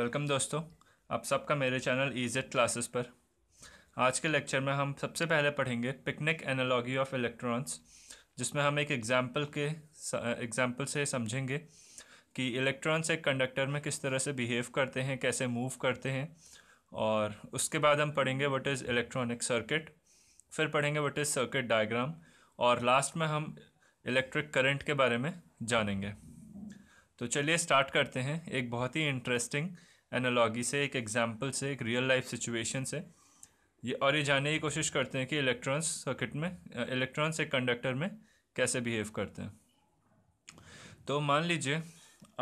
Welcome दोस्तों आप सबका मेरे चैनल ईजेड e क्लासेस पर आज के लेक्चर में हम सबसे पहले पढ़ेंगे पिकनिक एनालॉगी ऑफ इलेक्ट्रॉन्स जिसमें हम एक एग्जाम्पल के एग्जांपल से समझेंगे कि इलेक्ट्रॉन्स एक कंडक्टर में किस तरह से बिहेव करते हैं कैसे मूव करते हैं और उसके बाद हम पढ़ेंगे वट इज़ इलेक्ट्रॉनिक सर्किट फिर पढ़ेंगे वट इज़ सर्किट डाइग्राम और लास्ट में हम इलेक्ट्रिक करंट के बारे में जानेंगे तो चलिए स्टार्ट करते हैं एक बहुत ही इंटरेस्टिंग एनालॉगी से एक एग्जाम्पल से एक रियल लाइफ सिचुएशन से ये और ये जानने की कोशिश करते हैं कि इलेक्ट्रॉन्स सर्किट में इलेक्ट्रॉन्स एक कंडक्टर में कैसे बिहेव करते हैं तो मान लीजिए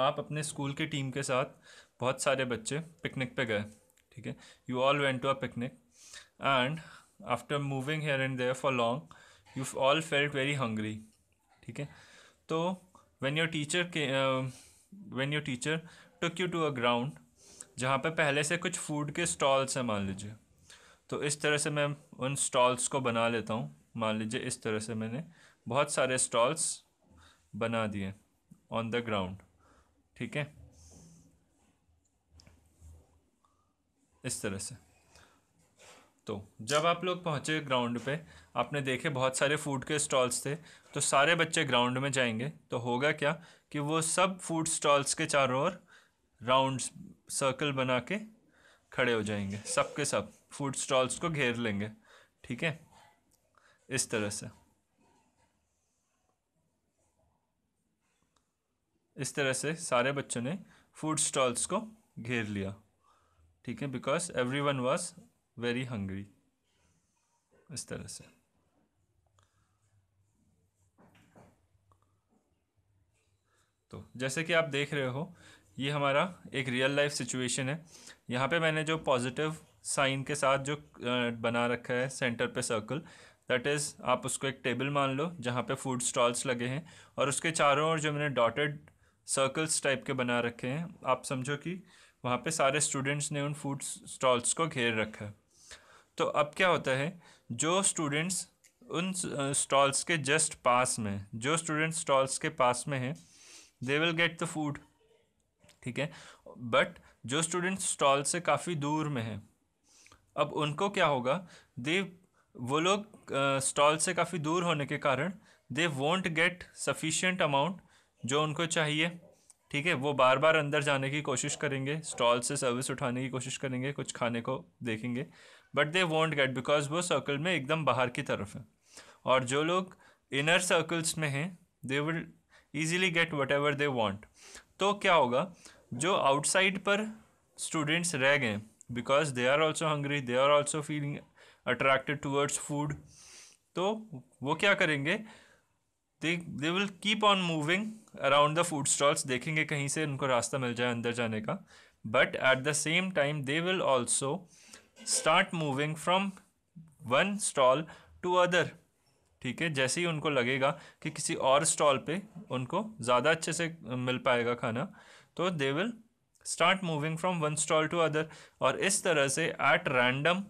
आप अपने स्कूल के टीम के साथ बहुत सारे बच्चे पिकनिक पे गए ठीक है you all went to a picnic and after moving here and there for long you all felt very hungry ठीक है तो वेन योर टीचर के when your teacher took you to a ground जहाँ पे पहले से कुछ फूड के स्टॉल्स हैं मान लीजिए तो इस तरह से मैं उन स्टॉल्स को बना लेता हूँ मान लीजिए इस तरह से मैंने बहुत सारे स्टॉल्स बना दिए ऑन द ग्राउंड ठीक है इस तरह से तो जब आप लोग पहुँचे ग्राउंड पे आपने देखे बहुत सारे फूड के स्टॉल्स थे तो सारे बच्चे ग्राउंड में जाएंगे तो होगा क्या कि वो सब फूड स्टॉल्स के चारों ओर राउंड्स सर्कल बना के खड़े हो जाएंगे सब के सब फूड स्टॉल्स को घेर लेंगे ठीक है इस तरह से इस तरह से सारे बच्चों ने फूड स्टॉल्स को घेर लिया ठीक है because every one was very hungry इस तरह से तो जैसे कि आप देख रहे हो ये हमारा एक रियल लाइफ सिचुएशन है यहाँ पे मैंने जो पॉजिटिव साइन के साथ जो बना रखा है सेंटर पे सर्कल दैट इज़ आप उसको एक टेबल मान लो जहाँ पे फूड स्टॉल्स लगे हैं और उसके चारों ओर जो मैंने डॉटेड सर्कल्स टाइप के बना रखे हैं आप समझो कि वहाँ पे सारे स्टूडेंट्स ने उन फूड स्टॉल्स को घेर रखा है तो अब क्या होता है जो स्टूडेंट्स उन स्टॉल्स के जस्ट पास में जो स्टूडेंट्स स्टॉल्स के पास में हैं they will get the food ठीक है बट जो स्टूडेंट स्टॉल से काफ़ी दूर में हैं अब उनको क्या होगा दे वो लोग स्टॉल से काफ़ी दूर होने के कारण they won't get sufficient amount जो उनको चाहिए ठीक है वो बार बार अंदर जाने की कोशिश करेंगे स्टॉल से सर्विस उठाने की कोशिश करेंगे कुछ खाने को देखेंगे but they won't get because वो सर्कल में एकदम बाहर की तरफ है और जो लोग इनर सर्कल्स में हैं they will easily get whatever they want तो क्या होगा जो आउटसाइड पर स्टूडेंट्स रह गए because they are also hungry they are also feeling attracted towards food तो वो क्या करेंगे they they will keep on moving around the food stalls देखेंगे कहीं से उनको रास्ता मिल जाए अंदर जाने का but at the same time they will also start moving from one stall to other ठीक है जैसे ही उनको लगेगा कि किसी और स्टॉल पे उनको ज़्यादा अच्छे से मिल पाएगा खाना तो they will start moving from one stall to other और इस तरह से एट रैंडम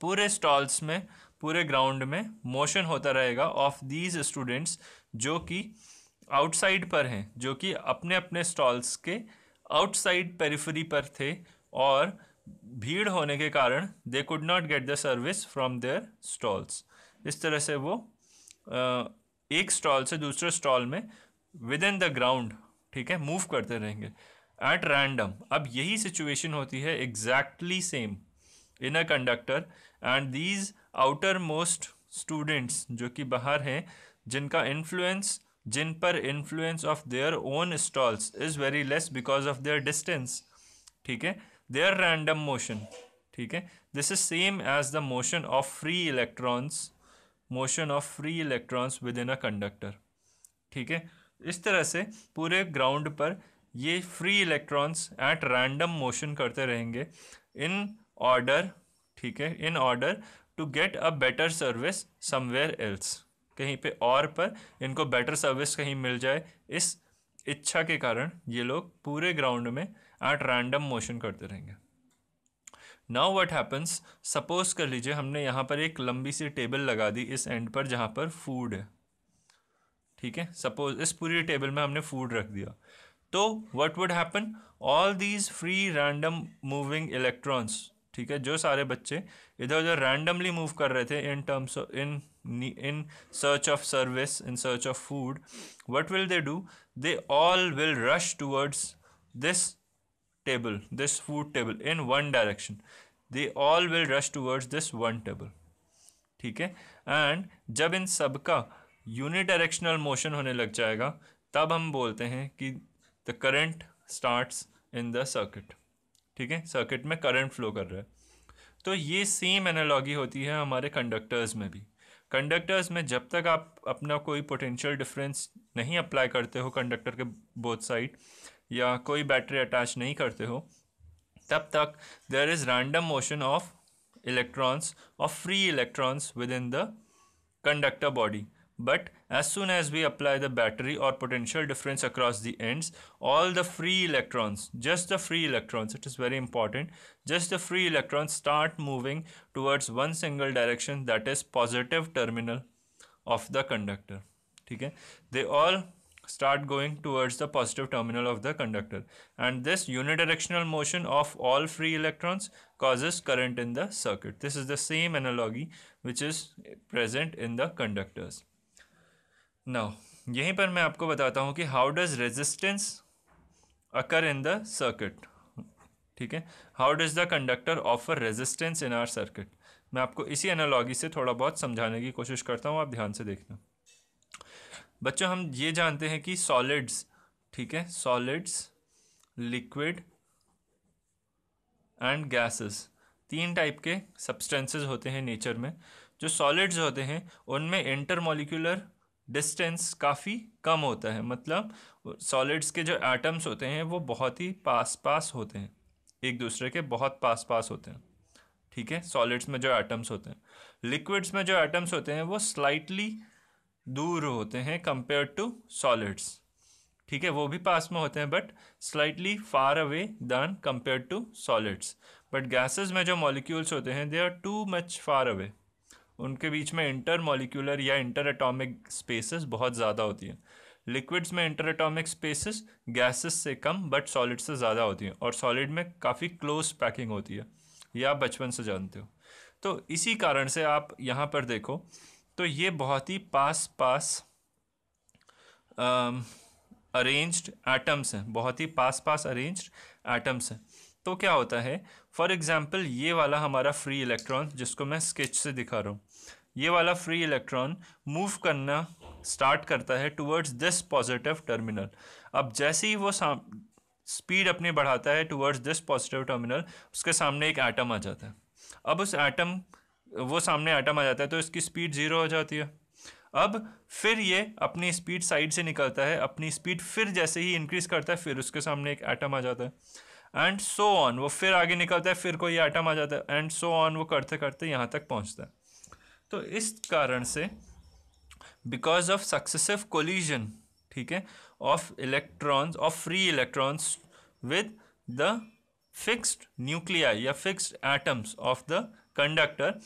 पूरे स्टॉल्स में पूरे ग्राउंड में मोशन होता रहेगा ऑफ दीज स्टूडेंट्स जो कि आउटसाइड पर हैं जो कि अपने अपने स्टॉल्स के आउटसाइड पेरिफरी पर थे और भीड़ होने के कारण they could not get the service from their stalls इस तरह से वो एक स्टॉल से दूसरे स्टॉल में विद इन द ग्राउंड ठीक है मूव करते रहेंगे एट रैंडम अब यही सिचुएशन होती है exactly same in a conductor and these outer most students जो कि बाहर हैं जिनका इन्फ्लुएंस जिन पर influence of their own stalls is very less because of their distance ठीक है देयर रैंडम मोशन ठीक है this is same as the motion of free electrons motion of free electrons within a conductor ठीक है इस तरह से पूरे ग्राउंड पर ये free electrons at random motion करते रहेंगे इन ऑर्डर ठीक है in order to get a better service somewhere else कहीं पे और पर इनको बेटर सर्विस कहीं मिल जाए इस इच्छा के कारण ये लोग पूरे ग्राउंड में एट रैंडम मोशन करते रहेंगे नाउ व्हाट हैपन्स सपोज कर लीजिए हमने यहाँ पर एक लंबी सी टेबल लगा दी इस एंड पर जहाँ पर फूड है ठीक है सपोज इस पूरी टेबल में हमने फूड रख दिया तो what would happen all these free random moving electrons ठीक है जो सारे बच्चे इधर उधर रैंडमली मूव कर रहे थे in terms in in search of service in search of food what will they do they all will rush towards this table, this food table in one direction. They all will rush towards this one table. ठीक है and जब इन सब का unidirectional motion होने लग जाएगा तब हम बोलते हैं कि the current starts in the circuit ठीक है circuit में current flow कर रहा है तो ये सेम एनालॉगी होती है हमारे कंडक्टर्स में भी कंडक्टर्स में जब तक आप अपना कोई पोटेंशियल डिफरेंस नहीं अप्लाई करते हो कंडक्टर के बोथ साइड या कोई बैटरी अटैच नहीं करते हो तब तक there is random motion of electrons of free electrons within the conductor body but as soon as we apply the battery और potential difference across the ends all the free electrons just the free electrons it is very important just the free electrons start moving towards one single direction that is positive terminal of the conductor ठीक है they all start going towards the positive terminal of the conductor and this unidirectional motion of all free electrons causes current in the circuit. This is the same analogy which is present in the conductors. Now यहीं पर मैं आपको बताता हूँ कि how does resistance occur in the circuit ठीक है how does the conductor offer resistance in our circuit मैं आपको इसी एनालॉगी से थोड़ा बहुत समझाने की कोशिश करता हूँ आप ध्यान से देखना बच्चों हम ये जानते हैं कि सॉलिड्स ठीक है सॉलिड्स लिक्विड एंड गैसेस तीन टाइप के सब्सटेंसेस होते हैं नेचर में जो सॉलिड्स होते हैं उनमें इंटरमोलिकुलर डिस्टेंस काफ़ी कम होता है मतलब सॉलिड्स के जो एटम्स होते हैं वो बहुत ही पास पास होते हैं एक दूसरे के बहुत पास पास होते हैं ठीक है सॉलिड्स में जो एटम्स होते हैं लिक्विड्स में जो एटम्स होते हैं वो स्लाइटली दूर होते हैं कंपेयर टू सॉलिड्स ठीक है वो भी पास में होते हैं but slightly far away than compare to solids but gases में जो मॉलिक्यूल्स होते हैं they are too much far away उनके बीच में इंटर मॉलिक्यूलर या इंटर एटॉमिक स्पेसेस बहुत ज़्यादा होती हैं लिक्विड्स में इंटर एटॉमिक स्पेसेस गैसेस से कम बट सॉलिड से ज़्यादा होती हैं और सॉलिड में काफ़ी क्लोज पैकिंग होती है ये आप बचपन से जानते हो तो इसी कारण से आप यहाँ पर देखो तो ये बहुत ही पास पास अरेंज्ड एटम्स हैं बहुत ही पास पास अरेंज्ड एटम्स हैं तो क्या होता है फॉर एग्ज़ाम्पल ये वाला हमारा फ्री इलेक्ट्रॉन जिसको मैं स्केच से दिखा रहा हूँ ये वाला फ्री इलेक्ट्रॉन मूव करना स्टार्ट करता है टुवर्ड्स दिस पॉजिटिव टर्मिनल अब जैसे ही वो स्पीड अपनी बढ़ाता है टुवर्ड्स दिस पॉजिटिव टर्मिनल उसके सामने एक एटम आ जाता है अब उस एटम वो सामने आइटम आ जाता है तो इसकी स्पीड ज़ीरो हो जाती है अब फिर ये अपनी स्पीड साइड से निकलता है अपनी स्पीड फिर जैसे ही इंक्रीज़ करता है फिर उसके सामने एक आइटम आ जाता है एंड सो ऑन वो फिर आगे निकलता है फिर कोई आइटम आ जाता है एंड सो ऑन वो करते करते यहाँ तक पहुँचता है तो इस कारण से बिकॉज ऑफ सक्सेसिव कोलिजन ठीक है of electrons of free electrons with the fixed nuclei या fixed atoms of the conductor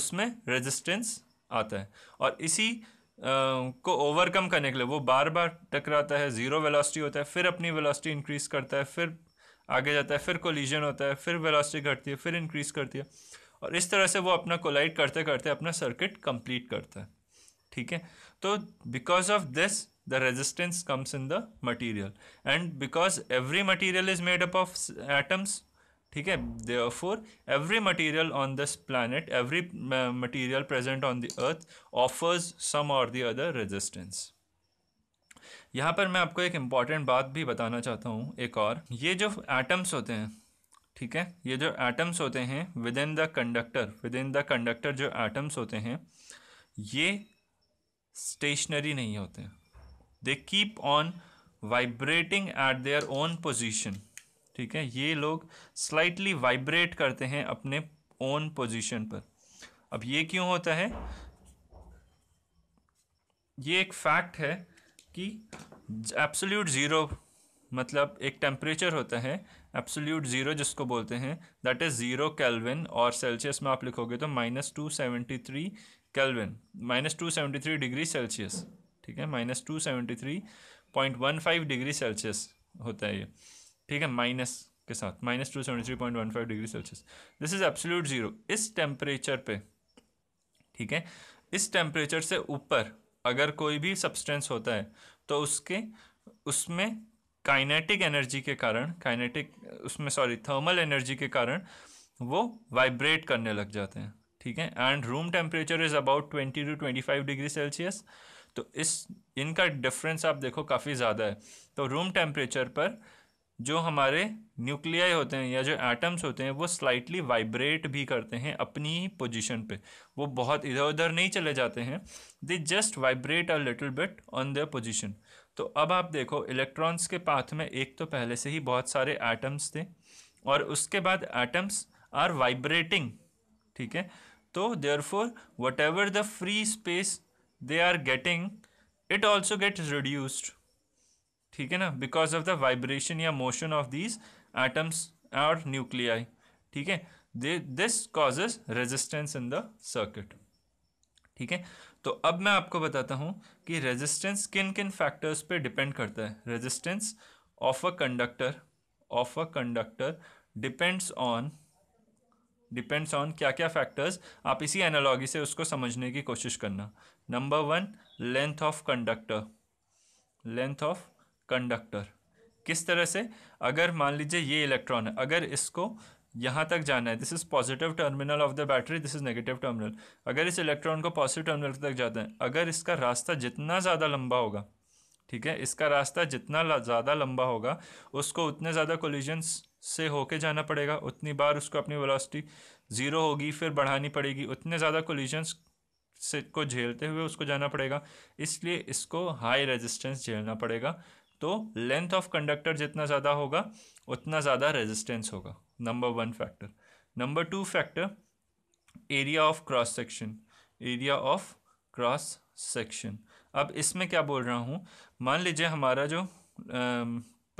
उसमें रेजिस्टेंस आता है और इसी आ, को ओवरकम करने के लिए वो बार बार टकराता है ज़ीरो वेलोसिटी होता है फिर अपनी वेलोसिटी इंक्रीज़ करता है फिर आगे जाता है फिर कोलिजन होता है फिर वेलोसिटी घटती है फिर इंक्रीज़ करती है और इस तरह से वो अपना कोलाइड करते करते अपना सर्किट कंप्लीट करता है ठीक है तो because of this the resistance comes in the material and because every material is made up of atoms ठीक है therefore every material on this planet every material present on the earth offers some or the other resistance यहाँ पर मैं आपको एक important बात भी बताना चाहता हूँ एक और ये जो एटम्स होते हैं ठीक है ये जो एटम्स होते हैं within the conductor within the conductor जो एटम्स होते हैं ये स्टेशनरी नहीं होते they keep on vibrating at their own position ठीक है ये लोग स्लाइटली वाइब्रेट करते हैं अपने ओन पोजीशन पर अब ये क्यों होता है ये एक फैक्ट है कि एब्सोल्यूट ज़ीरो मतलब एक टेम्परेचर होता है एब्सोल्यूट ज़ीरो जिसको बोलते हैं दैट इज़ ज़ीरो केल्विन और सेल्सियस में आप लिखोगे तो minus two seventy three kelvin minus two seventy three degree Celsius ठीक है minus two seventy three point one five degree Celsius होता है ये ठीक है माइनस के साथ minus two seventy three point one five degree Celsius this is absolute zero इस टेम्परेचर पे ठीक है इस टेम्परेचर से ऊपर अगर कोई भी सब्सटेंस होता है तो उसके उसमें काइनेटिक एनर्जी के कारण काइनेटिक उसमें सॉरी थर्मल एनर्जी के कारण वो वाइब्रेट करने लग जाते हैं ठीक है and room temperature is about twenty to twenty five degree Celsius तो इस इनका डिफरेंस आप देखो काफ़ी ज़्यादा है तो रूम टेम्परेचर पर जो हमारे न्यूक्लियाई होते हैं या जो एटम्स होते हैं वो स्लाइटली वाइब्रेट भी करते हैं अपनी ही पोजिशन पर वो बहुत इधर उधर नहीं चले जाते हैं they just vibrate a little bit on their position तो अब आप देखो इलेक्ट्रॉन्स के पाथ में एक तो पहले से ही बहुत सारे एटम्स थे और उसके बाद एटम्स आर वाइब्रेटिंग ठीक है तो therefore whatever the free space they are getting it also gets reduced ठीक है ना बिकॉज ऑफ द वाइब्रेशन या मोशन ऑफ दीज एटम्स और न्यूक्लियाई ठीक है this causes resistance in the circuit ठीक है तो अब मैं आपको बताता हूँ कि रेजिस्टेंस किन किन फैक्टर्स पे डिपेंड करता है resistance of a conductor of a conductor depends on depends on क्या क्या फैक्टर्स आप इसी एनालॉजी से उसको समझने की कोशिश करना number one length of conductor length of conductor किस तरह से अगर मान लीजिए ये इलेक्ट्रॉन है अगर इसको यहाँ तक जाना है this is positive terminal of the battery this is negative terminal अगर इस इलेक्ट्रॉन को पॉजिटिव टर्मिनल तक जाता है अगर इसका रास्ता जितना ज़्यादा लंबा होगा ठीक है इसका रास्ता जितना ज़्यादा लंबा होगा उसको उतने ज़्यादा कोलिजन्स से होके जाना पड़ेगा उतनी बार उसको अपनी वेलोसिटी ज़ीरो होगी फिर बढ़ानी पड़ेगी उतने ज़्यादा कोलिजन्स से को झेलते हुए उसको जाना पड़ेगा इसलिए इसको हाई रेजिस्टेंस झेलना पड़ेगा तो लेंथ ऑफ कंडक्टर जितना ज़्यादा होगा उतना ज़्यादा रेजिस्टेंस होगा number one factor number two factor area of cross section area of cross section अब इसमें क्या बोल रहा हूँ मान लीजिए हमारा जो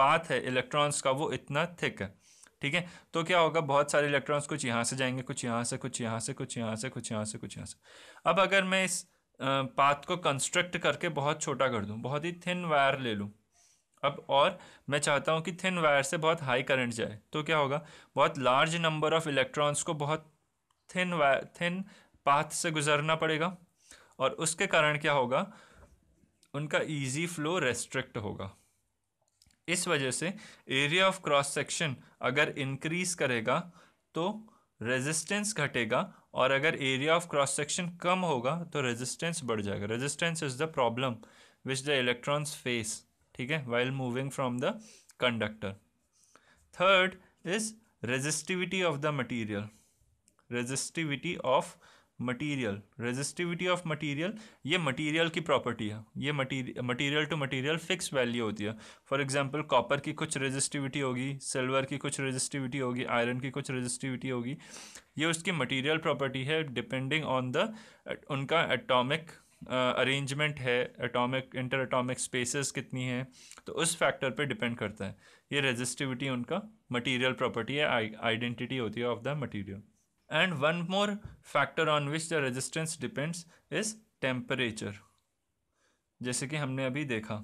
पाथ है इलेक्ट्रॉन्स का वो इतना थिक है ठीक है तो क्या होगा बहुत सारे इलेक्ट्रॉन्स कुछ यहाँ से जाएंगे कुछ यहाँ से कुछ यहाँ से कुछ यहाँ से कुछ यहाँ से कुछ यहाँ से अब अगर मैं इस पाथ को कंस्ट्रक्ट करके बहुत छोटा कर दूँ बहुत ही थिन वायर ले लूँ अब और मैं चाहता हूँ कि थिन वायर से बहुत हाई करंट जाए तो क्या होगा बहुत लार्ज नंबर ऑफ इलेक्ट्रॉन्स को बहुत थिन वायर थिन पाथ से गुजरना पड़ेगा और उसके कारण क्या होगा उनका इजी फ्लो रेस्ट्रिक्ट होगा इस वजह से एरिया ऑफ क्रॉस सेक्शन अगर इंक्रीज करेगा तो रेजिस्टेंस घटेगा और अगर एरिया ऑफ क्रॉस सेक्शन कम होगा तो रेजिस्टेंस बढ़ जाएगा resistance is the problem which the electrons face ठीक है while moving from the conductor third is resistivity of the material resistivity of material resistivity of material ये मटीरियल की property है ये material to material fix value होती है for example copper की कुछ रेजिस्टिविटी होगी सिल्वर की कुछ रेजिस्टिविटी होगी आयरन की कुछ रेजिस्टिविटी होगी ये उसकी मटीरियल प्रॉपर्टी है डिपेंडिंग ऑन द उनका एटॉमिक अरेंजमेंट है एटॉमिक इंटर एटॉमिक स्पेसेस कितनी है तो उस फैक्टर पे डिपेंड करता है ये रेजिस्टिविटी उनका मटेरियल प्रॉपर्टी है आइडेंटिटी होती है of the material and one more factor on which the resistance depends is temperature जैसे कि हमने अभी देखा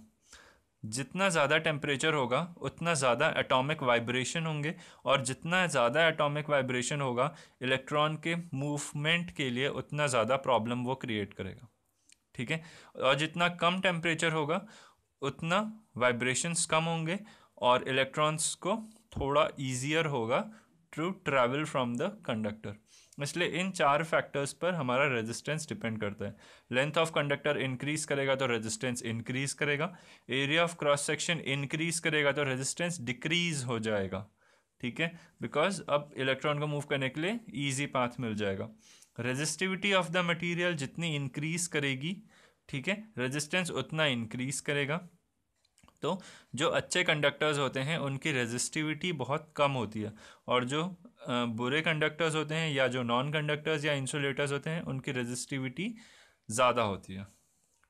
जितना ज़्यादा टेम्परेचर होगा उतना ज़्यादा एटॉमिक वाइब्रेशन होंगे और जितना ज़्यादा एटॉमिक वाइब्रेशन होगा इलेक्ट्रॉन के मूवमेंट के लिए उतना ज़्यादा प्रॉब्लम वो क्रिएट करेगा ठीक है और जितना कम टेम्परेचर होगा उतना वाइब्रेशंस कम होंगे और इलेक्ट्रॉन्स को थोड़ा ईजियर होगा to travel from the conductor इसलिए इन चार फैक्टर्स पर हमारा रेजिस्टेंस डिपेंड करता है लेंथ ऑफ कंडक्टर इंक्रीज करेगा तो रेजिस्टेंस इंक्रीज करेगा area of cross section increase करेगा तो रेजिस्टेंस डिक्रीज हो जाएगा ठीक है बिकॉज अब इलेक्ट्रॉन को मूव करने के लिए ईजी पाथ मिल जाएगा रेजिस्टिविटी ऑफ द मटेरियल जितनी इंक्रीज करेगी ठीक है रेजिस्टेंस उतना इंक्रीज करेगा तो जो अच्छे कंडक्टर्स होते हैं उनकी रेजिस्टिविटी बहुत कम होती है और जो बुरे कंडक्टर्स होते हैं या जो नॉन कंडक्टर्स या इंसुलेटर्स होते हैं उनकी रेजिस्टिविटी ज़्यादा होती है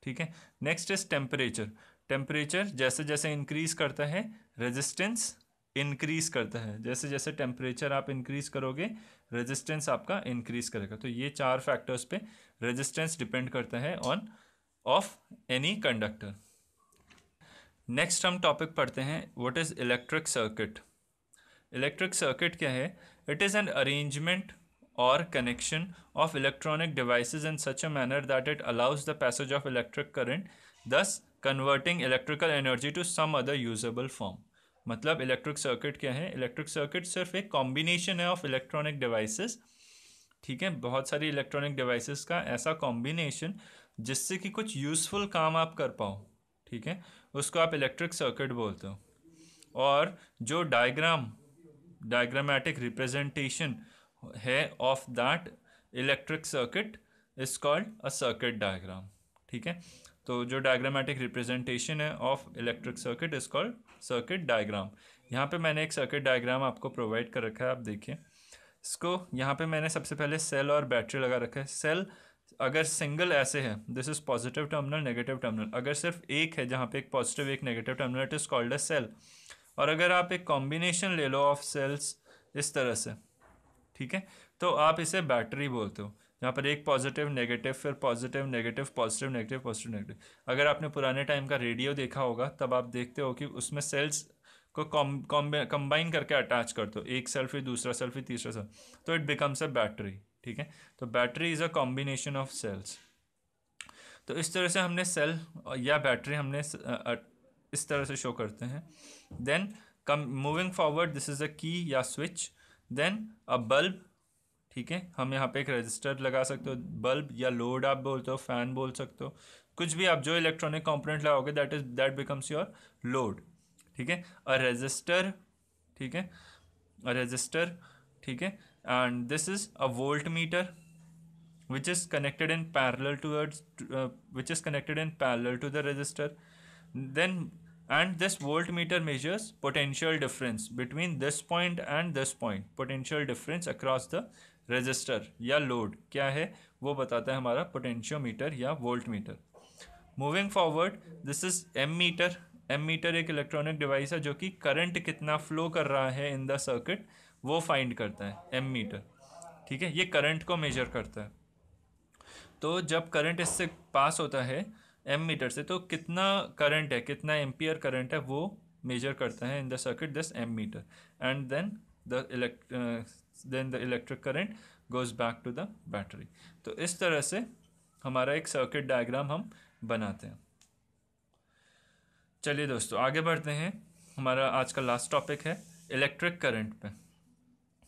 ठीक है नेक्स्ट इज टेम्परेचर टेम्परेचर जैसे जैसे इंक्रीज करता है रेजिस्टेंस इंक्रीज करता है जैसे जैसे टेम्परेचर आप इंक्रीज करोगे रेजिस्टेंस आपका इंक्रीज करेगा तो ये चार फैक्टर्स पे रेजिस्टेंस डिपेंड करता है on of any conductor next हम टॉपिक पढ़ते हैं what is electric circuit electric circuit क्या है it is an arrangement or connection of electronic device in such a manner that it allows the passage of electric current thus converting electrical energy to some other usable form मतलब electric circuit क्या है electric circuit सिर्फ एक combination है of electronic devices ठीक है बहुत सारी इलेक्ट्रॉनिक डिवाइसेस का ऐसा कॉम्बिनेशन जिससे कि कुछ यूज़फुल काम आप कर पाओ ठीक है उसको आप इलेक्ट्रिक सर्किट बोलते हो और जो डायग्राम डायग्रामेटिक रिप्रेजेंटेशन है of that electric circuit is called a circuit diagram ठीक है तो जो डायग्रामेटिक रिप्रेजेंटेशन है of electric circuit is called circuit diagram यहाँ पे मैंने एक सर्किट डायग्राम आपको प्रोवाइड कर रखा है आप देखिए इसको यहाँ पे मैंने सबसे पहले सेल और बैटरी लगा रखा है सेल अगर सिंगल ऐसे है this is positive terminal negative terminal अगर सिर्फ एक है जहाँ पे एक पॉजिटिव एक negative terminal it is called a cell और अगर आप एक कॉम्बिनेशन ले लो ऑफ सेल्स इस तरह से ठीक है तो आप इसे बैटरी बोलते हो यहाँ पर एक पॉजिटिव नेगेटिव फिर positive negative positive negative positive negative अगर आपने पुराने टाइम का रेडियो देखा होगा तब आप देखते हो कि उसमें सेल्स को कंबाइन करके अटैच कर दो एक सेल्फी दूसरा सेल्फी तीसरा सेल्फी तो इट बिकम्स अ बैटरी ठीक है तो battery is a combination of cells तो इस तरह से हमने सेल या बैटरी हमने इस तरह से शो करते हैं then come moving forward this is a key या स्विच देन अ बल्ब ठीक है हम यहाँ पे एक रजिस्टर लगा सकते हो बल्ब या लोड आप बोलते हो फैन बोल सकते हो कुछ भी आप जो इलेक्ट्रॉनिक कॉम्पोनेंट लगाओगे that is that becomes your load ठीक है अ रजिस्टर ठीक है अ रजिस्टर ठीक है and this is a voltmeter which is connected in parallel to अर्ड which is connected in parallel to the resistor then and this voltmeter measures potential difference between this point and this point potential difference across the resistor या load क्या है वो बताता है हमारा potentiometer या voltmeter moving forward this is ammeter ammeter एक electronic device है जो कि करंट कितना फ्लो कर रहा है इन द सर्किट वो फाइंड करता है एम मीटर ठीक है ये करंट को मेजर करता है तो जब करंट इससे पास होता है एम मीटर से तो कितना करंट है कितना एम्पियर करंट है वो मेजर करता है in the circuit this ammeter and then the elect then the electric current goes back to the battery तो इस तरह से हमारा एक सर्किट डायग्राम हम बनाते हैं चलिए दोस्तों आगे बढ़ते हैं हमारा आज का लास्ट टॉपिक है इलेक्ट्रिक करंट पे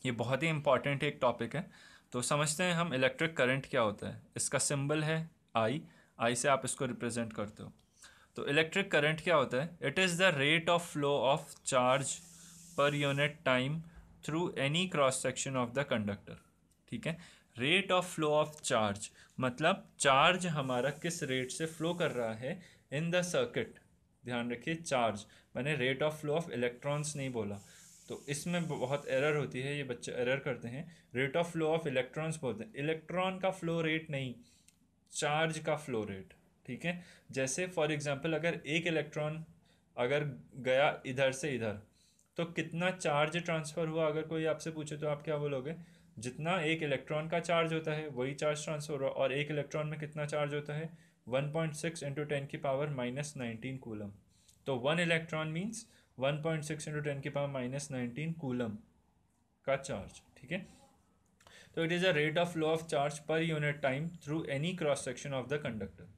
ये बहुत ही इम्पॉर्टेंट एक टॉपिक है तो समझते हैं हम इलेक्ट्रिक करंट क्या होता है इसका सिंबल है आई आई से आप इसको रिप्रेजेंट करते हो तो इलेक्ट्रिक करंट क्या होता है it is the rate of flow of charge per unit time through any cross section of the conductor ठीक है rate of flow of charge मतलब चार्ज हमारा किस रेट से फ्लो कर रहा है इन द सर्किट ध्यान रखिए चार्ज मैंने rate of flow of electrons नहीं बोला तो इसमें बहुत एरर होती है ये बच्चे एरर करते हैं rate of flow of electrons बोलते हैं इलेक्ट्रॉन का फ्लो रेट नहीं चार्ज का फ्लो रेट ठीक है जैसे फॉर एग्जांपल अगर एक इलेक्ट्रॉन अगर गया इधर से इधर तो कितना चार्ज ट्रांसफ़र हुआ अगर कोई आपसे पूछे तो आप क्या बोलोगे जितना एक इलेक्ट्रॉन का चार्ज होता है वही चार्ज ट्रांसफ़र हुआ और एक इलेक्ट्रॉन में कितना चार्ज होता है one point six into ten की पावर माइनस नाइनटीन कूलम तो one electron means one point six into ten की पावर माइनस नाइनटीन कूलम का चार्ज ठीक है तो it is a rate of flow of charge per unit time through any cross section of the conductor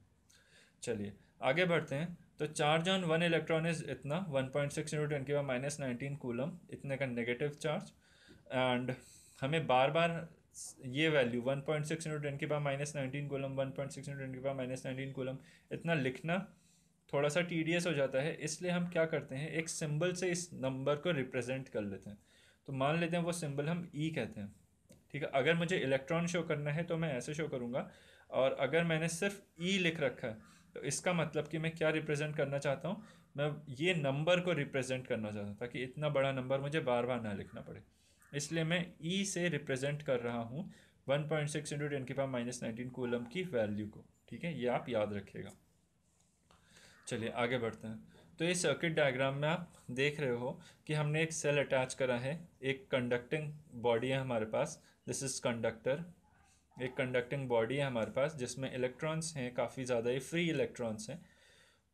चलिए आगे बढ़ते हैं तो charge on one electron is इतना one point six into ten के माइनस नाइनटीन कूलम इतने का negative charge and हमें बार बार ये value one point six into ten के minus nineteen coulomb one point six into ten के माइनस नाइनटीन कूलम इतना लिखना थोड़ा सा टी हो जाता है इसलिए हम क्या करते हैं एक सिंबल से इस नंबर को रिप्रेजेंट कर लेते हैं तो मान लेते हैं वो सिंबल हम ई e कहते हैं ठीक है अगर मुझे इलेक्ट्रॉन शो करना है तो मैं ऐसे शो करूँगा और अगर मैंने सिर्फ ई e लिख रखा है तो इसका मतलब कि मैं क्या रिप्रेजेंट करना चाहता हूँ मैं ये नंबर को रिप्रेजेंट करना चाहता हूँ ताकि इतना बड़ा नंबर मुझे बार बार ना लिखना पड़े इसलिए मैं ई e से रिप्रेजेंट कर रहा हूँ one point six into ten के पावर माइनस नाइनटीन कोलम की वैल्यू को ठीक है ये आप याद रखिएगा चलिए आगे बढ़ते हैं तो ये सर्किट डायग्राम में आप देख रहे हो कि हमने एक सेल अटैच करा है एक कंडक्टिंग बॉडी है हमारे पास दिस इज़ कंडक्टर एक कंडक्टिंग बॉडी है हमारे पास जिसमें इलेक्ट्रॉन्स हैं काफ़ी ज़्यादा ये फ्री इलेक्ट्रॉन्स हैं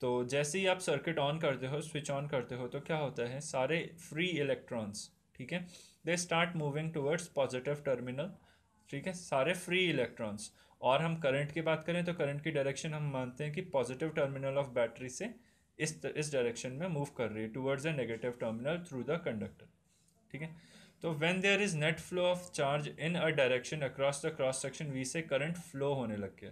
तो जैसे ही आप सर्किट ऑन करते हो स्विच ऑन करते हो तो क्या होता है सारे फ्री इलेक्ट्रॉन्स ठीक है they start moving towards positive terminal ठीक है सारे फ्री इलेक्ट्रॉन्स और हम करंट की बात करें तो करंट की डायरेक्शन हम मानते हैं कि पॉजिटिव टर्मिनल ऑफ बैटरी से इस इस डायरेक्शन में मूव कर रही है towards a negative terminal through the conductor ठीक है तो when there is net flow of charge in a direction across the cross section we say current flow होने लग गया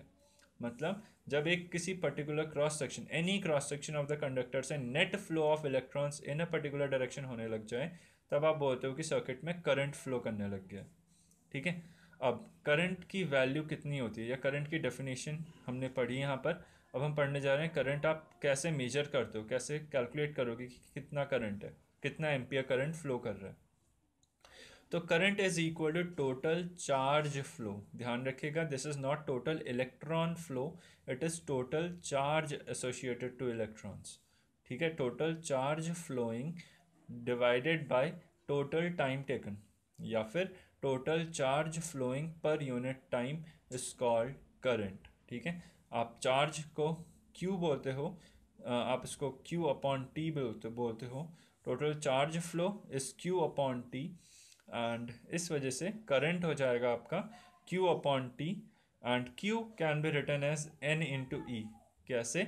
मतलब जब एक किसी particular cross section any cross section of the conductor से net flow of electrons in a particular direction होने लग जाए तब आप बोलते हो कि सर्किट में करंट फ्लो करने लग गया ठीक है अब करंट की वैल्यू कितनी होती है या करंट की डेफिनेशन हमने पढ़ी यहाँ पर अब हम पढ़ने जा रहे हैं करंट आप कैसे मेजर करते हो कैसे कैलकुलेट करोगे कि कितना करंट है कितना एम्पियर करंट फ्लो कर रहा है तो current is equal to total charge flow ध्यान रखिएगा this is not total electron flow it is total charge associated to electrons ठीक है total charge flowing divided by total time taken या फिर total charge flowing per unit time is called current ठीक है आप charge को Q बोलते हो आप इसको क्यू अपॉन टी बोलते बोलते हो total charge flow is Q upon T and इस वजह से करंट हो जाएगा आपका Q upon T and Q can be written as N into E e. कैसे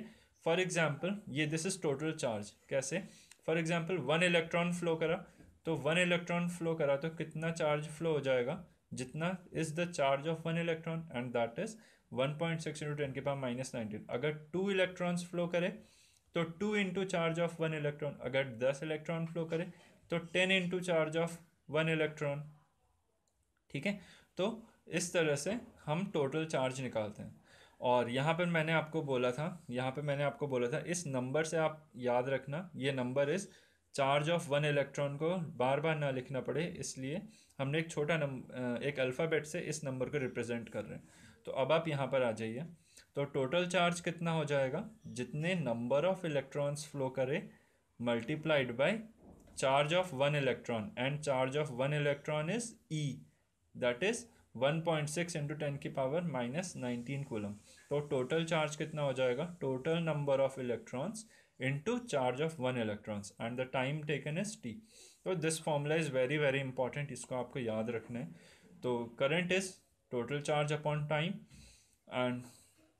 फॉर एग्जाम्पल ये दिस इज टोटल चार्ज कैसे for example one electron flow करा तो वन इलेक्ट्रॉन फ्लो करा तो कितना चार्ज फ्लो हो जाएगा जितना is the charge of one electron and that is one point six into ten के पास माइनस नाइनटीन अगर टू इलेक्ट्रॉन्स फ्लो करे तो two into charge of one electron अगर दस इलेक्ट्रॉन फ्लो करे तो ten into charge of one electron ठीक है तो इस तरह से हम टोटल चार्ज निकालते हैं और यहाँ पर मैंने आपको बोला था यहाँ पर मैंने आपको बोला था इस नंबर से आप याद रखना ये नंबर इस चार्ज ऑफ वन इलेक्ट्रॉन को बार बार ना लिखना पड़े इसलिए हमने एक छोटा नंबर एक अल्फ़ाबेट से इस नंबर को रिप्रेजेंट कर रहे हैं तो अब आप यहाँ पर आ जाइए तो टोटल चार्ज कितना हो जाएगा जितने नंबर ऑफ इलेक्ट्रॉन्स फ्लो करे multiplied by charge of one electron and charge of one electron is E that is one point six into ten की पावर माइनस नाइनटीन कोलम तो टोटल चार्ज कितना हो जाएगा total number of electrons into charge of one electrons and the time taken is T तो this formula is very very important इसको आपको याद रखना है तो current is total charge upon time and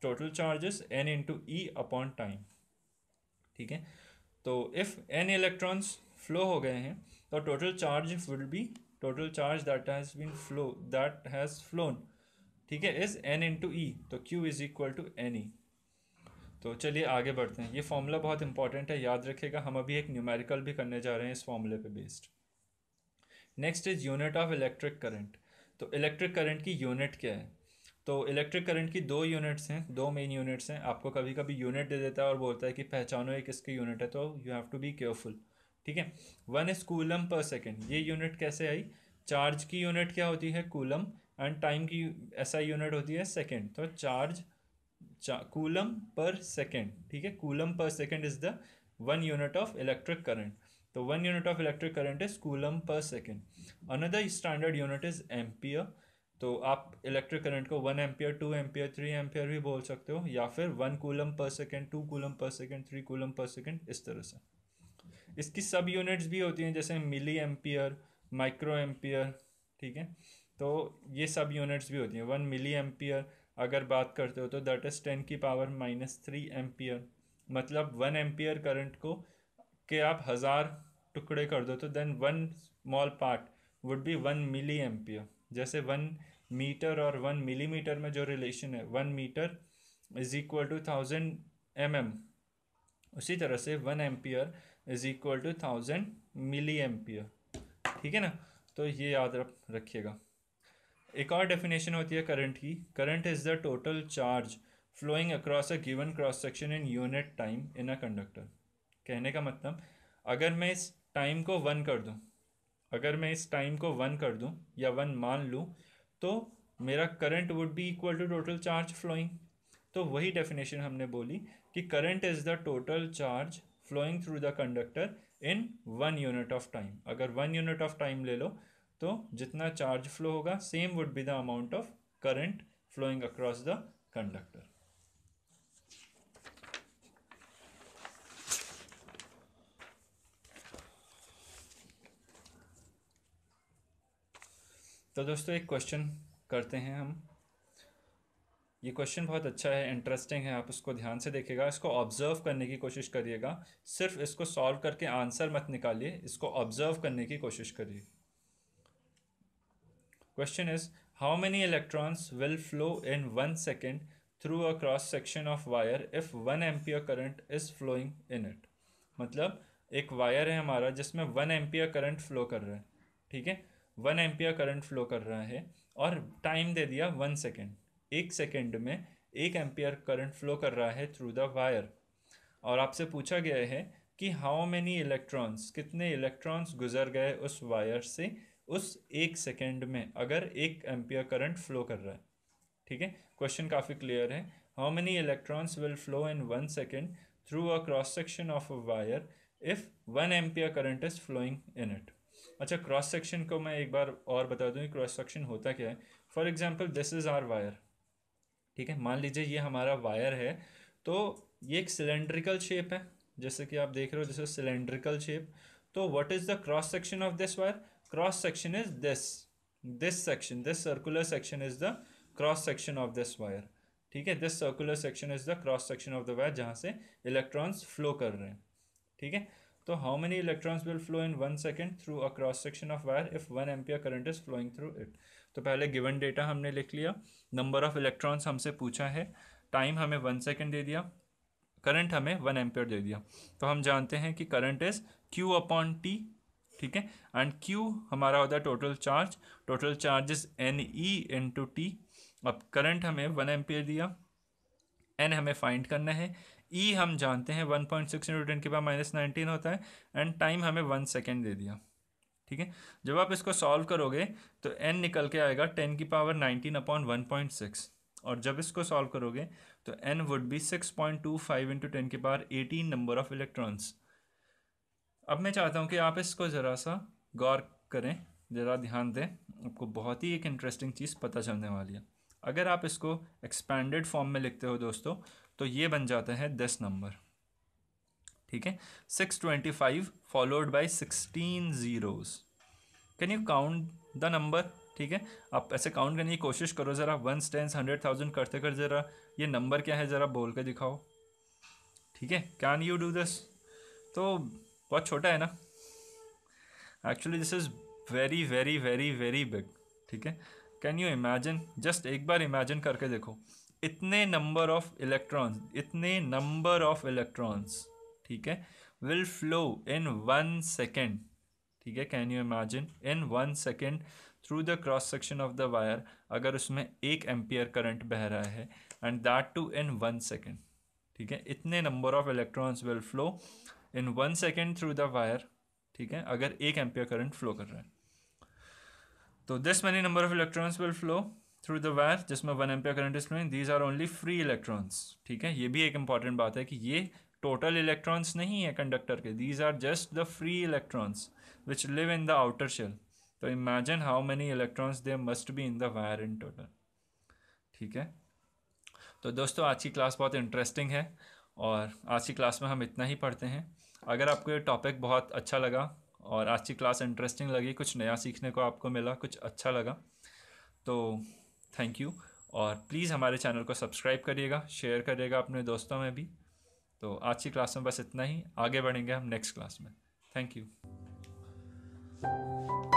total charge is N into E upon time ठीक है तो इफ़ एन इलेक्ट्रॉन्स फ्लो हो गए हैं तो total charge will be total charge that has been flow that has flown ठीक है is N into E तो Q is equal to N E तो चलिए आगे बढ़ते हैं ये फॉर्मूला बहुत इंपॉर्टेंट है याद रखिएगा हम अभी एक न्यूमेरिकल भी करने जा रहे हैं इस फॉर्मूले पे based next is unit of electric current तो इलेक्ट्रिक करंट की यूनिट क्या है तो इलेक्ट्रिक करंट की दो यूनिट्स हैं दो मेन यूनिट्स हैं आपको कभी कभी यूनिट दे देता है और बोलता है कि पहचानो एक इसकी यूनिट है तो you have to be careful ठीक है one is coulomb per second ये यूनिट कैसे आई चार्ज की यूनिट क्या होती है कूलम एंड टाइम की ऐसा यूनिट होती है सेकेंड तो चार्ज कूलम पर सेकेंड ठीक है coulomb per second is the one unit of electric current तो one unit of electric current is coulomb per second another standard unit is ampere तो आप इलेक्ट्रिक करंट को one ampere two ampere three ampere भी बोल सकते हो या फिर one coulomb per second two coulomb per second three coulomb per second इस तरह से इसकी सब यूनिट्स भी होती हैं जैसे मिली एम्पियर माइक्रो एम्पियर ठीक है तो ये सब यूनिट्स भी होती हैं वन मिली एम्पियर अगर बात करते हो तो दैट इज़ टेन की पावर माइनस थ्री एम्पियर मतलब वन एम्पियर करंट को के आप हज़ार टुकड़े कर दो तो then one small part would be one milli ampere जैसे वन मीटर और वन मिलीमीटर में जो रिलेशन है one metre is equal to thousand M उसी तरह से one ampere is equal to thousand milli ampere ठीक है ना तो ये याद रख रखिएगा एक और डेफिनेशन होती है करंट की current is the total charge flowing across a given cross section in unit time in a conductor कहने का मतलब अगर मैं इस टाइम को वन कर दूं अगर मैं इस टाइम को वन कर दूं या वन मान लूं तो मेरा current would be equal to total charge flowing तो वही डेफिनेशन हमने बोली कि current is the total charge flowing through the conductor in one unit of time अगर वन यूनिट ऑफ टाइम ले लो तो जितना चार्ज फ्लो होगा same would be the amount of current flowing across the conductor तो दोस्तों एक question करते हैं हम ये क्वेश्चन बहुत अच्छा है इंटरेस्टिंग है आप उसको ध्यान से देखिएगा इसको ऑब्जर्व करने की कोशिश करिएगा सिर्फ इसको सॉल्व करके आंसर मत निकालिए इसको ऑब्जर्व करने की कोशिश करिए question is how many electrons will flow in one second through a cross section of wire if one ampere current is flowing in it मतलब एक वायर है हमारा जिसमें वन एम्पियर करंट फ्लो कर रहा है ठीक है वन एम्पियर करंट फ्लो कर रहा है और टाइम दे दिया वन सेकेंड एक सेकेंड में एक एम्पियर करंट फ्लो कर रहा है थ्रू द वायर और आपसे पूछा गया है कि हाउ मैनी इलेक्ट्रॉन्स कितने इलेक्ट्रॉन्स गुजर गए उस वायर से उस एक सेकेंड में अगर एक एम्पियर करंट फ्लो कर रहा है ठीक है क्वेश्चन काफ़ी क्लियर है how many electrons will flow in one second through a cross section of a wire if one ampere current is flowing in it अच्छा क्रॉस सेक्शन को मैं एक बार और बता दूँ क्रॉस सेक्शन होता क्या है for example this is our wire ठीक है मान लीजिए ये हमारा वायर है तो ये एक सिलेंड्रिकल शेप है जैसे कि आप देख रहे हो जैसे सिलेंड्रिकल शेप तो what is the cross section of this wire cross section is this this section this circular section is the cross section of this wire ठीक है this circular section is the cross section of the wire जहाँ से electrons flow कर रहे हैं ठीक है तो how many electrons will flow in one second through a cross section of wire if one ampere current is flowing through it तो पहले गिवन डेटा हमने लिख लिया नंबर ऑफ इलेक्ट्रॉन्स हमसे पूछा है टाइम हमें वन सेकेंड दे दिया करंट हमें वन एम्पियर दे दिया तो हम जानते हैं कि current is Q upon T ठीक है एंड क्यू हमारा होता है total charge total charge is N E into T अब करंट हमें वन एम्पियर दिया एन हमें फाइंड करना है ई e हम जानते हैं one point six into ten के बाद माइनस नाइनटीन होता है एंड टाइम हमें वन सेकेंड दे दिया ठीक है जब आप इसको सॉल्व करोगे तो एन निकल के आएगा टेन की power nineteen upon one point six और जब इसको सॉल्व करोगे तो N would be six point two five into ten की power eighteen number of electrons अब मैं चाहता हूँ कि आप इसको ज़रा सा गौर करें ज़रा ध्यान दें आपको बहुत ही एक इंटरेस्टिंग चीज़ पता चलने वाली है अगर आप इसको एक्सपैंडेड फॉर्म में लिखते हो दोस्तों तो ये बन जाता है दस नंबर ठीक है six twenty five followed by sixteen zeros can you count the number ठीक है आप ऐसे काउंट करने की कोशिश करो ज़रा वन टेंस हंड्रेड थाउजेंड करते कर ज़रा ये नंबर क्या है ज़रा बोल के दिखाओ ठीक है कैन यू डू दिस तो बहुत छोटा है ना actually this is very very very very big ठीक है कैन यू इमेजिन जस्ट एक बार इमेजिन करके देखो इतने नंबर ऑफ इलेक्ट्रॉन्स इतने नंबर ऑफ इलेक्ट्रॉन्स ठीक है will flow in one second ठीक है can you imagine in one second through the cross section of the wire अगर उसमें एक एम्पियर करंट बह रहा है and that too in one second ठीक है इतने number of electrons will flow in one second through the wire ठीक है अगर एक एम्पियर करंट फ्लो कर रहा है तो this many number of electrons will flow through the wire जिसमें one ampere current is flowing these are only free electrons ठीक है ये भी एक इंपॉर्टेंट बात है कि ये टोटल इलेक्ट्रॉन्स नहीं है कंडक्टर के these are just the free electrons which live in the outer shell तो imagine how many electrons they must be in the wire in total ठीक है तो दोस्तों आज की क्लास बहुत इंटरेस्टिंग है और आज की क्लास में हम इतना ही पढ़ते हैं अगर आपको ये टॉपिक बहुत अच्छा लगा और आज की क्लास इंटरेस्टिंग लगी कुछ नया सीखने को आपको मिला कुछ अच्छा लगा तो थैंक यू और प्लीज़ हमारे चैनल को सब्सक्राइब करिएगा शेयर करिएगा अपने दोस्तों में भी तो आज की क्लास में बस इतना ही आगे बढ़ेंगे हम नेक्स्ट क्लास में थैंक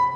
यू